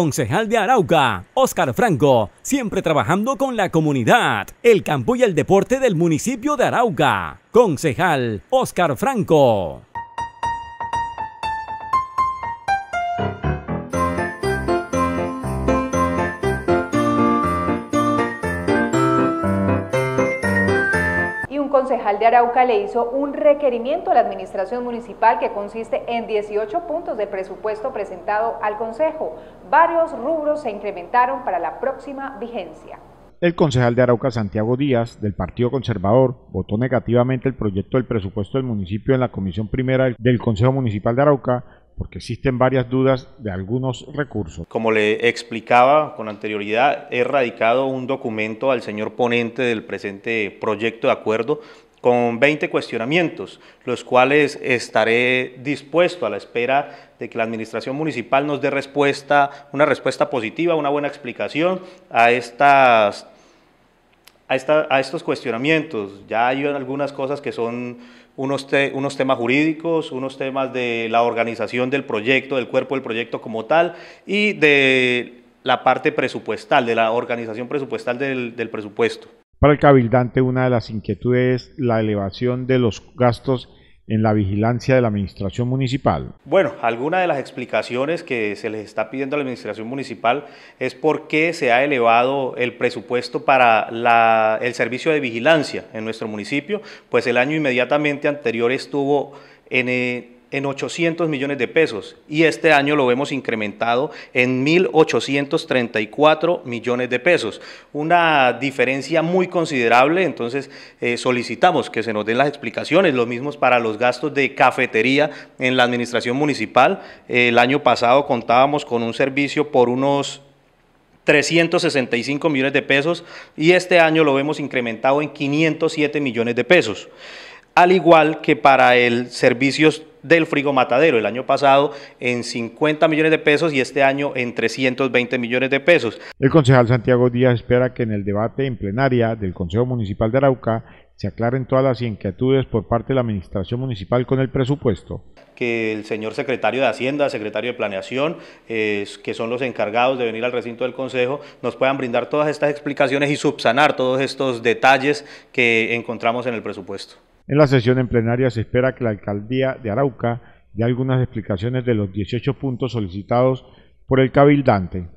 Concejal de Arauca, Óscar Franco, siempre trabajando con la comunidad, el campo y el deporte del municipio de Arauca. Concejal Óscar Franco. concejal de Arauca le hizo un requerimiento a la administración municipal que consiste en 18 puntos de presupuesto presentado al Consejo. Varios rubros se incrementaron para la próxima vigencia. El concejal de Arauca, Santiago Díaz, del Partido Conservador, votó negativamente el proyecto del presupuesto del municipio en la Comisión Primera del Consejo Municipal de Arauca porque existen varias dudas de algunos recursos. Como le explicaba con anterioridad, he radicado un documento al señor ponente del presente proyecto de acuerdo con 20 cuestionamientos, los cuales estaré dispuesto a la espera de que la administración municipal nos dé respuesta, una respuesta positiva, una buena explicación a estas a, a estos cuestionamientos. Ya hay algunas cosas que son unos, unos, temas jurídicos, unos temas de la organización del proyecto, del cuerpo del proyecto como tal y de la parte presupuestal, de la organización presupuestal del, del presupuesto. Para el cabildante, una de las inquietudes es la elevación de los gastos en la vigilancia de la Administración Municipal. Bueno, alguna de las explicaciones que se les está pidiendo a la Administración Municipal es por qué se ha elevado el presupuesto para el servicio de vigilancia en nuestro municipio, pues el año inmediatamente anterior estuvo en... Eh, en 800 millones de pesos y este año lo hemos incrementado en 1.834 millones de pesos. Una diferencia muy considerable, entonces eh, solicitamos que se nos den las explicaciones, lo mismo para los gastos de cafetería en la administración municipal. el año pasado contábamos con un servicio por unos 365 millones de pesos y este año lo hemos incrementado en 507 millones de pesos al igual que para el servicio del frigo matadero, el año pasado en 50 millones de pesos y este año en 320 millones de pesos. El concejal Santiago Díaz espera que en el debate en plenaria del Consejo Municipal de Arauca se aclaren todas las inquietudes por parte de la Administración Municipal con el presupuesto que el señor secretario de Hacienda, secretario de Planeación, que son los encargados de venir al recinto del Consejo, nos puedan brindar todas estas explicaciones y subsanar todos estos detalles que encontramos en el presupuesto. En la sesión en plenaria se espera que la alcaldía de Arauca dé algunas explicaciones de los 18 puntos solicitados por el cabildante.